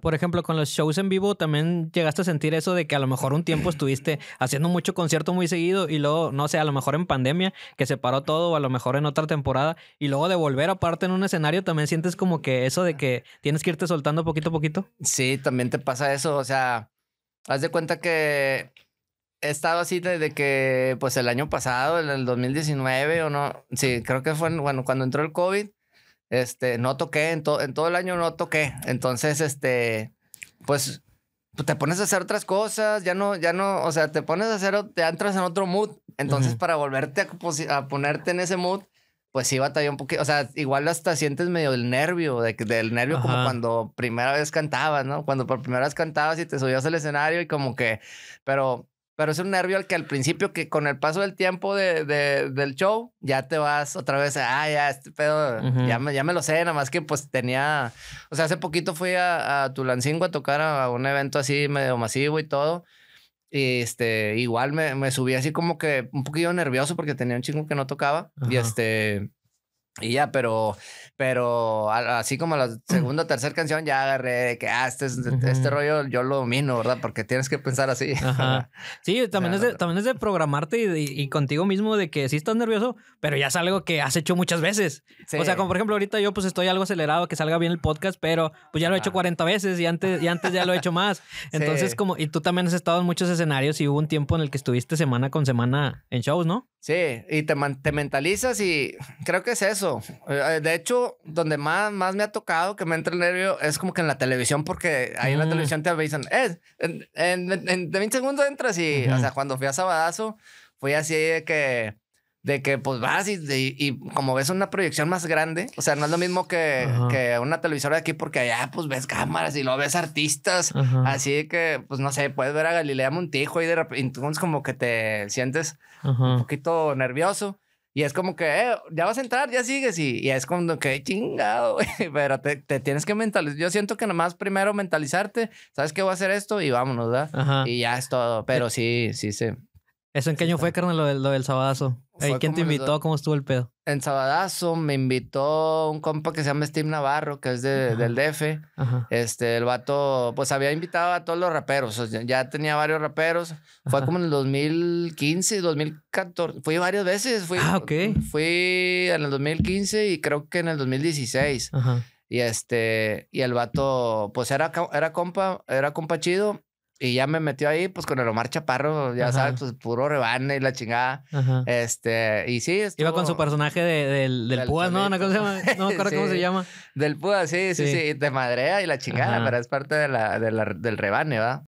Por ejemplo, con los shows en vivo también llegaste a sentir eso de que a lo mejor un tiempo estuviste haciendo mucho concierto muy seguido y luego, no sé, a lo mejor en pandemia, que se paró todo, o a lo mejor en otra temporada, y luego de volver aparte en un escenario, también sientes como que eso de que tienes que irte soltando poquito a poquito. Sí, también te pasa eso, o sea, haz de cuenta que he estado así desde que, pues el año pasado, en el 2019 o no, sí, creo que fue, bueno, cuando entró el COVID este, no toqué, en, todo el año no toqué. Entonces, este, pues, pues te pones a hacer otras cosas, ya no, ya no, o sea, te pones a hacer, te entras en otro mood. Entonces, para volverte a, ponerte en ese mood, pues sí también un poquito. O sea, igual hasta sientes medio el nervio, del nervio como cuando primera vez cantabas, ¿no? Cuando por primera vez cantabas y te subías al escenario y como que, pero pero es un nervio al que al principio, que con el paso del tiempo del show, ya te vas otra vez, ah, ya, este pedo, ya, me, ya me lo sé, nada más que pues tenía, o sea, hace poquito fui a, a Tulancingo a tocar a, un evento así medio masivo y todo. Y este, igual me, subí así como que un poquito nervioso porque tenía un chingo que no tocaba. Y este, y ya, pero, pero así como la segunda o tercera canción ya agarré de que, ah, este, este rollo yo lo domino, ¿verdad? Porque tienes que pensar así. Sí, también, es de, también es de programarte y, y, contigo mismo de que sí estás nervioso, pero ya es algo que has hecho muchas veces. O sea, como por ejemplo ahorita yo pues estoy algo acelerado que salga bien el podcast, pero pues ya lo he hecho 40 veces y antes, y antes ya lo he hecho más. Entonces como, y tú también has estado en muchos escenarios y hubo un tiempo en el que estuviste semana con semana en shows, ¿no? Sí, y te, te mentalizas y creo que es eso. Eh, de hecho, donde más, más me ha tocado que me entre el nervio es como que en la televisión, porque ahí en la mm. televisión te avisan, eh, en, en, 20 segundos entras y, o sea, cuando fui a Sabadazo, fui así de que de que pues vas y, como ves una proyección más grande, o sea, no es lo mismo que, que una televisora de aquí porque allá pues ves cámaras y no ves artistas, así que pues no sé, puedes ver a Galilea Montijo y de repente entonces como que te sientes un poquito nervioso. Y es como que, eh, ya vas a entrar, ya sigues. Y, y es como que chingado, Pero te, tienes que mentalizar. Yo siento que nomás primero mentalizarte. ¿Sabes que Voy a hacer esto y vámonos, ¿verdad? Y ya es todo. Pero sí, sí, sí. ¿Eso en qué año fue, carnal, lo, del sabadazo? ¿Quién te invitó? ¿Cómo estuvo el pedo? En sabadazo me invitó un compa que se llama Steve Navarro, que es del DF. Este, el vato, pues había invitado a todos los raperos. ya tenía varios raperos. Fue como en el 2015, 2014. Fui varias veces. Fui, ah, ok. Fui en el 2015 y creo que en el 2016. Y este, y el vato, pues era, era compa, era compa chido. Y ya me metió ahí, pues con el Omar Chaparro, ya sabes, pues puro rebane y la chingada. Este, y sí. Iba con su personaje del, del, No, no se llama? me acuerdo cómo se llama. Del Púas, sí, sí, sí, De madrea y la chingada, pero es parte de la, del rebane, ¿va?